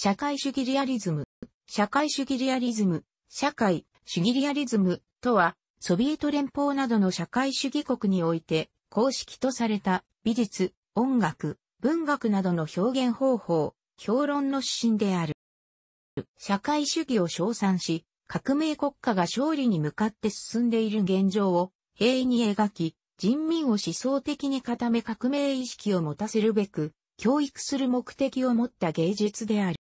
社会主義リアリズム、社会主義リアリズム、社会主義リアリズムとは、ソビエト連邦などの社会主義国において公式とされた美術、音楽、文学などの表現方法、評論の指針である。社会主義を称賛し、革命国家が勝利に向かって進んでいる現状を平易に描き、人民を思想的に固め革命意識を持たせるべく、教育する目的を持った芸術である。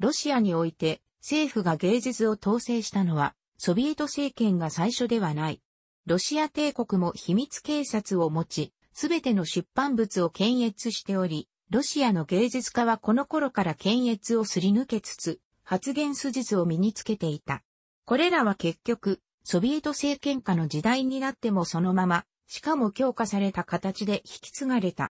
ロシアにおいて政府が芸術を統制したのは、ソビエト政権が最初ではない。ロシア帝国も秘密警察を持ち、すべての出版物を検閲しており、ロシアの芸術家はこの頃から検閲をすり抜けつつ、発言素実を身につけていた。これらは結局、ソビエト政権下の時代になってもそのまま、しかも強化された形で引き継がれた。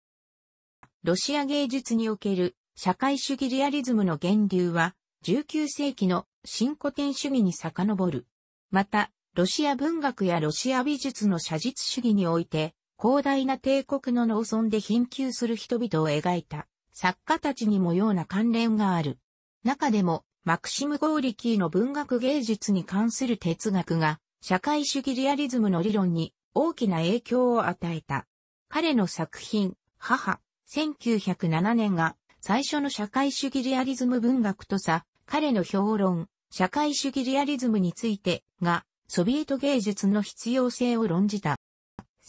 ロシア芸術における社会主義リアリズムの源流は、19世紀の新古典主義に遡る。また、ロシア文学やロシア美術の写実主義において、広大な帝国の農村で貧窮する人々を描いた作家たちにもような関連がある。中でも、マクシム・ゴーリキーの文学芸術に関する哲学が、社会主義リアリズムの理論に大きな影響を与えた。彼の作品、母、1907年が最初の社会主義リアリズム文学とさ、彼の評論、社会主義リアリズムについてが、ソビエト芸術の必要性を論じた。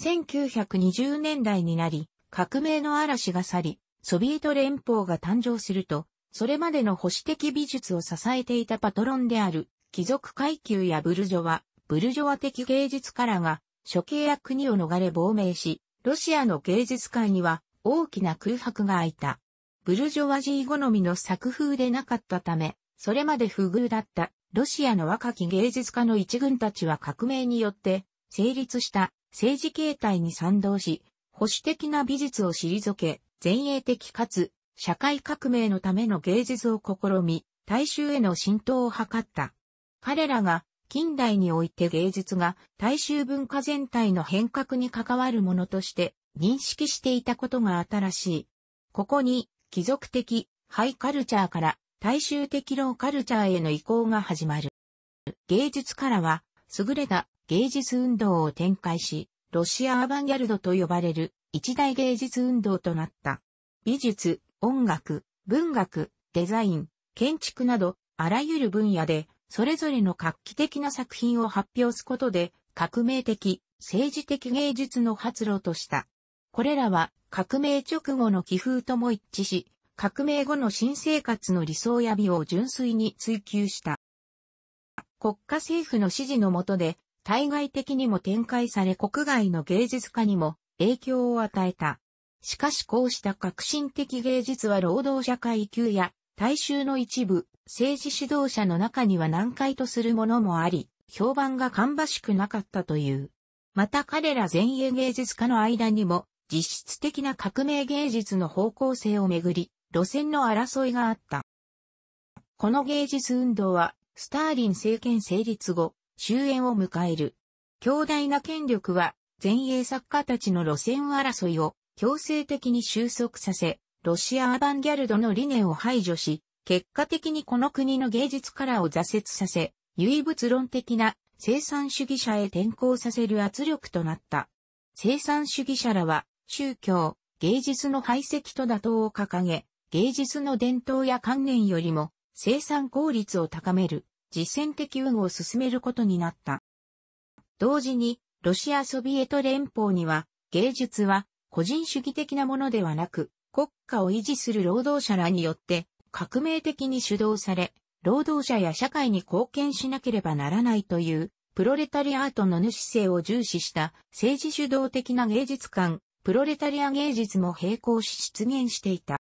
1920年代になり、革命の嵐が去り、ソビエト連邦が誕生すると、それまでの保守的美術を支えていたパトロンである、貴族階級やブルジョワ、ブルジョワ的芸術からが、処刑や国を逃れ亡命し、ロシアの芸術界には大きな空白が空いた。ブルジョワジー好みの作風でなかったため、それまで不遇だったロシアの若き芸術家の一軍たちは革命によって成立した政治形態に賛同し、保守的な美術を退け、前衛的かつ社会革命のための芸術を試み、大衆への浸透を図った。彼らが近代において芸術が大衆文化全体の変革に関わるものとして認識していたことが新しい。ここに貴族的、ハイカルチャーから大衆的ローカルチャーへの移行が始まる。芸術からは、優れた芸術運動を展開し、ロシアアバンギャルドと呼ばれる一大芸術運動となった。美術、音楽、文学、デザイン、建築など、あらゆる分野で、それぞれの画期的な作品を発表すことで、革命的、政治的芸術の発露とした。これらは、革命直後の気風とも一致し、革命後の新生活の理想や美を純粋に追求した。国家政府の指示のもとで、対外的にも展開され国外の芸術家にも影響を与えた。しかしこうした革新的芸術は労働者階級や大衆の一部、政治指導者の中には難解とするものもあり、評判が芳しくなかったという。また彼ら前衛芸術家の間にも実質的な革命芸術の方向性をめぐり、路線の争いがあった。この芸術運動は、スターリン政権成立後、終焉を迎える。強大な権力は、前衛作家たちの路線争いを強制的に収束させ、ロシアアバンギャルドの理念を排除し、結果的にこの国の芸術カラーを挫折させ、唯物論的な生産主義者へ転向させる圧力となった。生産主義者らは宗教、芸術の排斥と打倒を掲げ、芸術の伝統や観念よりも生産効率を高める実践的運を進めることになった。同時に、ロシアソビエト連邦には、芸術は個人主義的なものではなく、国家を維持する労働者らによって革命的に主導され、労働者や社会に貢献しなければならないという、プロレタリアートの主性を重視した政治主導的な芸術観、プロレタリア芸術も並行し出現していた。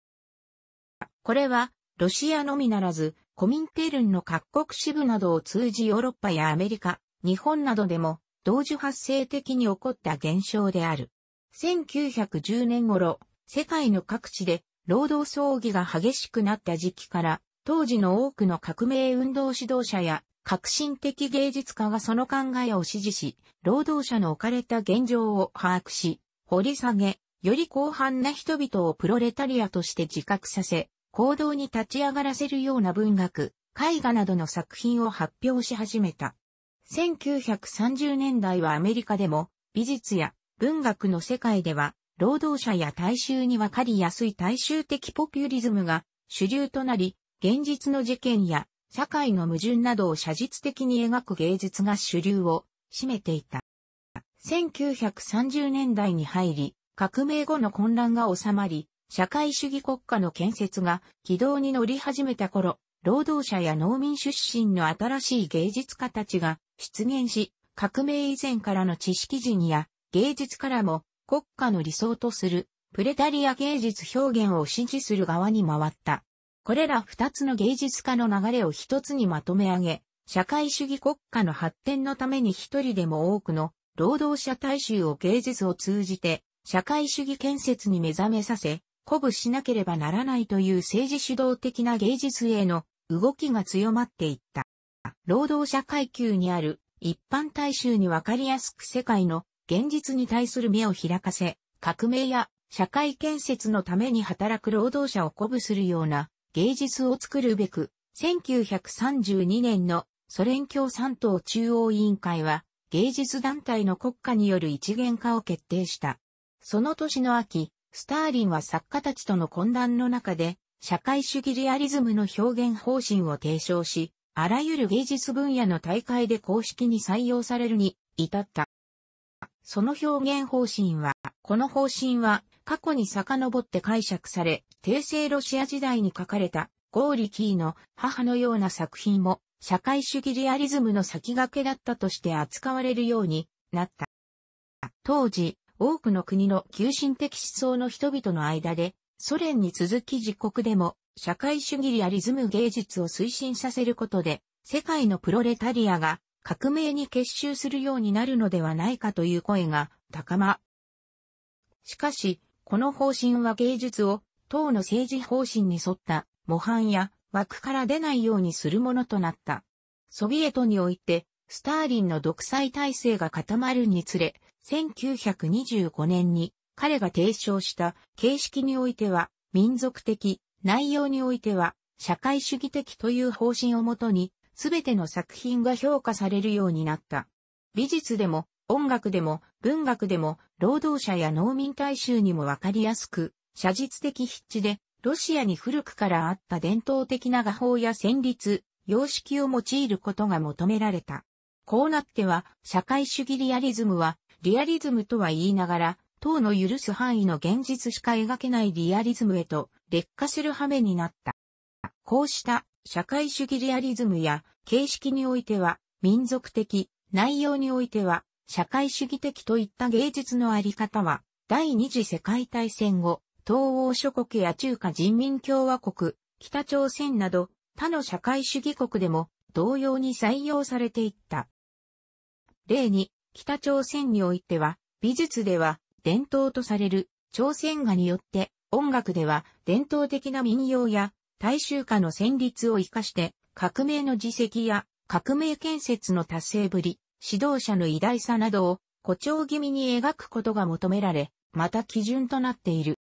これは、ロシアのみならず、コミンテルンの各国支部などを通じヨーロッパやアメリカ、日本などでも、同時発生的に起こった現象である。1910年頃、世界の各地で労働争議が激しくなった時期から、当時の多くの革命運動指導者や革新的芸術家がその考えを支持し、労働者の置かれた現状を把握し、掘り下げ、より広範な人々をプロレタリアとして自覚させ、行動に立ち上がらせるような文学、絵画などの作品を発表し始めた。1930年代はアメリカでも、美術や文学の世界では、労働者や大衆に分かりやすい大衆的ポピュリズムが主流となり、現実の事件や社会の矛盾などを写実的に描く芸術が主流を占めていた。1930年代に入り、革命後の混乱が収まり、社会主義国家の建設が軌道に乗り始めた頃、労働者や農民出身の新しい芸術家たちが出現し、革命以前からの知識人や芸術からも国家の理想とするプレタリア芸術表現を支持する側に回った。これら二つの芸術家の流れを一つにまとめ上げ、社会主義国家の発展のために一人でも多くの労働者大衆を芸術を通じて、社会主義建設に目覚めさせ、鼓舞しなければならないという政治主導的な芸術への動きが強まっていった。労働者階級にある一般大衆にわかりやすく世界の現実に対する目を開かせ、革命や社会建設のために働く労働者を鼓舞するような芸術を作るべく、1932年のソ連共産党中央委員会は芸術団体の国家による一元化を決定した。その年の秋、スターリンは作家たちとの懇談の中で、社会主義リアリズムの表現方針を提唱し、あらゆる芸術分野の大会で公式に採用されるに至った。その表現方針は、この方針は過去に遡って解釈され、帝政ロシア時代に書かれたゴーリキーの母のような作品も社会主義リアリズムの先駆けだったとして扱われるようになった。当時、多くの国の急進的思想の人々の間で、ソ連に続き自国でも社会主義リアリズム芸術を推進させることで、世界のプロレタリアが革命に結集するようになるのではないかという声が高ま。しかし、この方針は芸術を党の政治方針に沿った模範や枠から出ないようにするものとなった。ソビエトにおいて、スターリンの独裁体制が固まるにつれ、1925年に彼が提唱した形式においては民族的、内容においては社会主義的という方針をもとに、すべての作品が評価されるようになった。美術でも音楽でも文学でも労働者や農民大衆にもわかりやすく、写実的筆致でロシアに古くからあった伝統的な画法や旋律、様式を用いることが求められた。こうなっては、社会主義リアリズムは、リアリズムとは言いながら、党の許す範囲の現実しか描けないリアリズムへと劣化する羽目になった。こうした社会主義リアリズムや形式においては民族的、内容においては社会主義的といった芸術のあり方は第二次世界大戦後東欧諸国や中華人民共和国、北朝鮮など他の社会主義国でも同様に採用されていった。例に、北朝鮮においては、美術では伝統とされる朝鮮画によって、音楽では伝統的な民謡や大衆歌の旋律を活かして、革命の実績や革命建設の達成ぶり、指導者の偉大さなどを誇張気味に描くことが求められ、また基準となっている。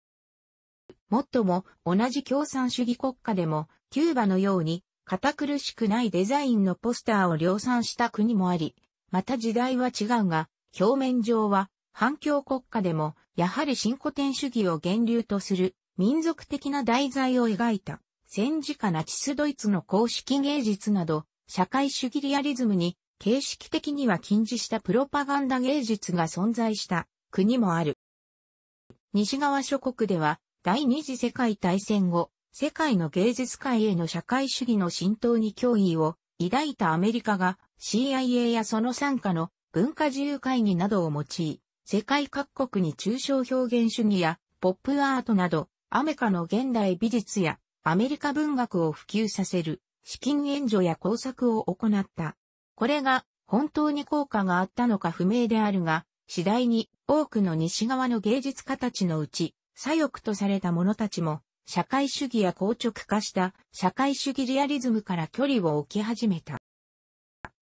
もっとも、同じ共産主義国家でも、キューバのように、堅苦しくないデザインのポスターを量産した国もあり、また時代は違うが、表面上は、反共国家でも、やはり新古典主義を源流とする、民族的な題材を描いた、戦時下ナチスドイツの公式芸術など、社会主義リアリズムに、形式的には禁じしたプロパガンダ芸術が存在した国もある。西側諸国では第二次世界大戦後、世界の芸術界への社会主義の浸透に脅威を抱いたアメリカが CIA やその参加の文化自由会議などを用い、世界各国に抽象表現主義やポップアートなど、アメカの現代美術やアメリカ文学を普及させる資金援助や工作を行った。これが本当に効果があったのか不明であるが、次第に多くの西側の芸術家たちのうち、左翼とされた者たちも、社会主義や硬直化した社会主義リアリズムから距離を置き始めた。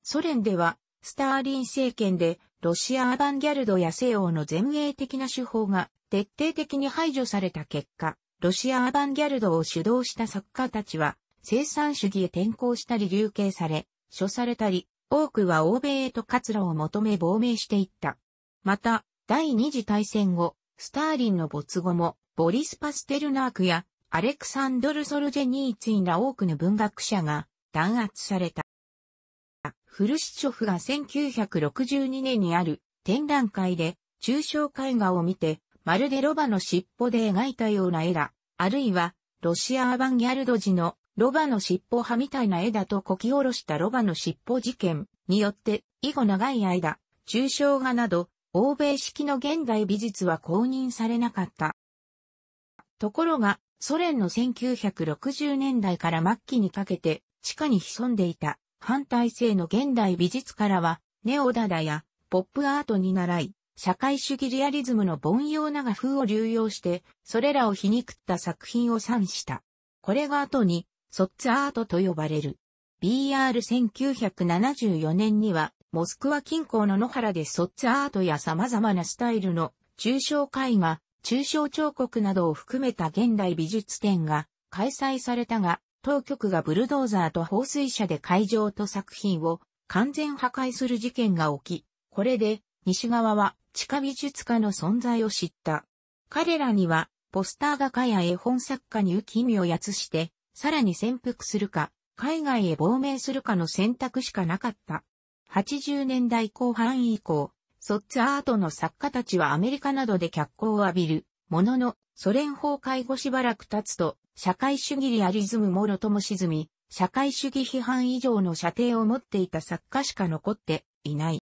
ソ連では、スターリン政権で、ロシアアバンギャルドや西欧の前衛的な手法が徹底的に排除された結果、ロシアアバンギャルドを主導した作家たちは、生産主義へ転向したり流刑され、処されたり、多くは欧米へと活路を求め亡命していった。また、第二次大戦後、スターリンの没後も、ボリス・パステルナークや、アレクサンドル・ソルジェニーツィンら多くの文学者が弾圧された。フルシチョフが1962年にある展覧会で抽象絵画を見て、まるでロバの尻尾で描いたような絵だ、あるいは、ロシア・アバンギャルド時のロバの尻尾派みたいな絵だとこき下ろしたロバの尻尾事件によって、以後長い間、抽象画など欧米式の現代美術は公認されなかった。ところが、ソ連の1960年代から末期にかけて、地下に潜んでいた反体制の現代美術からは、ネオダダやポップアートに習い、社会主義リアリズムの凡庸な画風を流用して、それらを皮肉った作品を賛した。これが後に、ソッツアートと呼ばれる。BR1974 年には、モスクワ近郊の野原でソッツアートや様々なスタイルの抽象絵画、抽象彫刻などを含めた現代美術展が開催されたが、当局がブルドーザーと放水車で会場と作品を完全破壊する事件が起き、これで西側は地下美術家の存在を知った。彼らにはポスター画家や絵本作家に浮き身をやつして、さらに潜伏するか、海外へ亡命するかの選択しかなかった。80年代後半以降、ソッツアートの作家たちはアメリカなどで脚光を浴びる、ものの、ソ連崩壊後しばらく経つと、社会主義リアリズムもろとも沈み、社会主義批判以上の射程を持っていた作家しか残っていない。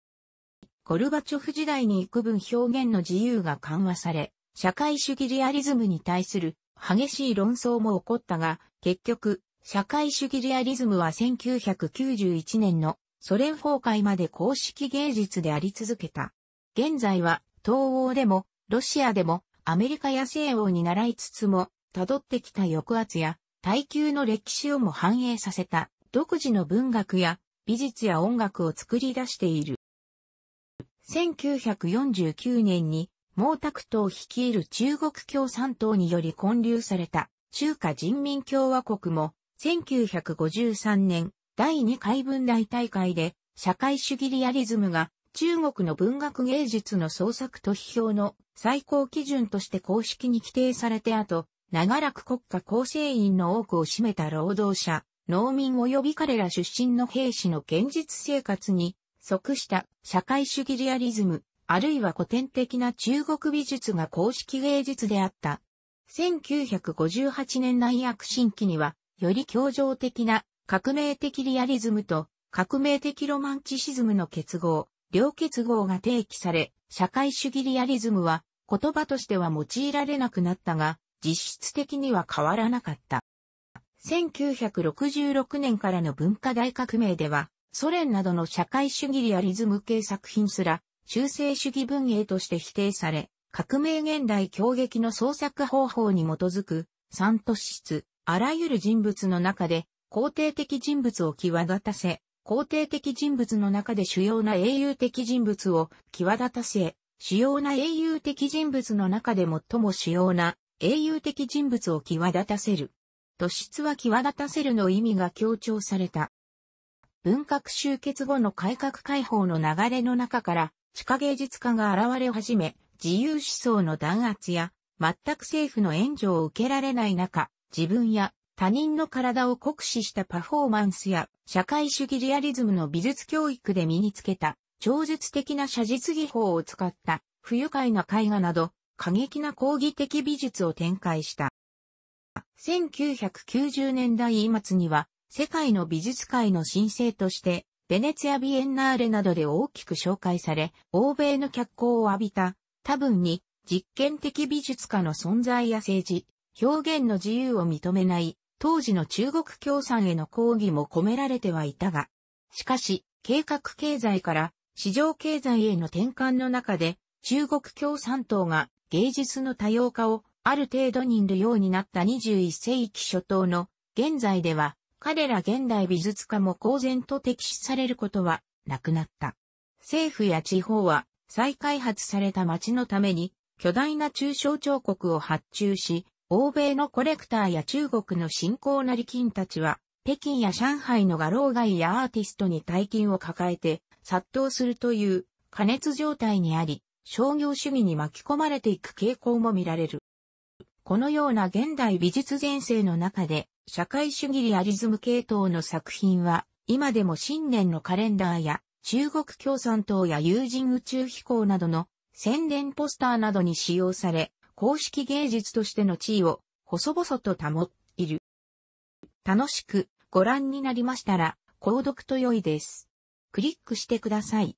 ゴルバチョフ時代に幾分表現の自由が緩和され、社会主義リアリズムに対する激しい論争も起こったが、結局、社会主義リアリズムは1991年のソ連崩壊まで公式芸術であり続けた。現在は、東欧でも、ロシアでも、アメリカや西欧に習いつつも、辿ってきた抑圧や、耐久の歴史をも反映させた、独自の文学や、美術や音楽を作り出している。1949年に、毛沢東率いる中国共産党により建立された中華人民共和国も1953年第2回文大大会で、社会主義リアリズムが中国の文学芸術の創作と批評の最高基準として公式に規定されて後、長らく国家構成員の多くを占めた労働者、農民及び彼ら出身の兵士の現実生活に即した社会主義リアリズム、あるいは古典的な中国美術が公式芸術であった。1958年内躍新期には、より協情的な革命的リアリズムと革命的ロマンチシズムの結合、両結合が提起され、社会主義リアリズムは言葉としては用いられなくなったが、実質的には変わらなかった。1966年からの文化大革命では、ソ連などの社会主義リアリズム系作品すら、修正主義文芸として否定され、革命現代強撃の創作方法に基づく、三都ス。あらゆる人物の中で、肯定的人物を際立たせ、肯定的人物の中で主要な英雄的人物を際立たせ、主要な英雄的人物の中で最も主要な英雄的人物を際立たせる。突出は際立たせるの意味が強調された。文革終結後の改革開放の流れの中から、地下芸術家が現れ始め、自由思想の弾圧や、全く政府の援助を受けられない中、自分や他人の体を酷使したパフォーマンスや社会主義リアリズムの美術教育で身につけた超絶的な写実技法を使った不愉快な絵画など過激な抗議的美術を展開した。1990年代末には世界の美術界の新星としてベネツィア・ビエンナーレなどで大きく紹介され、欧米の脚光を浴びた多分に実験的美術家の存在や政治、表現の自由を認めない当時の中国共産への抗議も込められてはいたが、しかし、計画経済から市場経済への転換の中で、中国共産党が芸術の多様化をある程度にいるようになった21世紀初頭の現在では彼ら現代美術家も公然と敵視されることはなくなった。政府や地方は再開発された街のために巨大な中小彫刻を発注し、欧米のコレクターや中国の信興なり金たちは、北京や上海の画廊街やアーティストに大金を抱えて殺到するという過熱状態にあり、商業主義に巻き込まれていく傾向も見られる。このような現代美術前世の中で、社会主義リアリズム系統の作品は、今でも新年のカレンダーや中国共産党や有人宇宙飛行などの宣伝ポスターなどに使用され、公式芸術としての地位を細々と保っている。楽しくご覧になりましたら、購読と良いです。クリックしてください。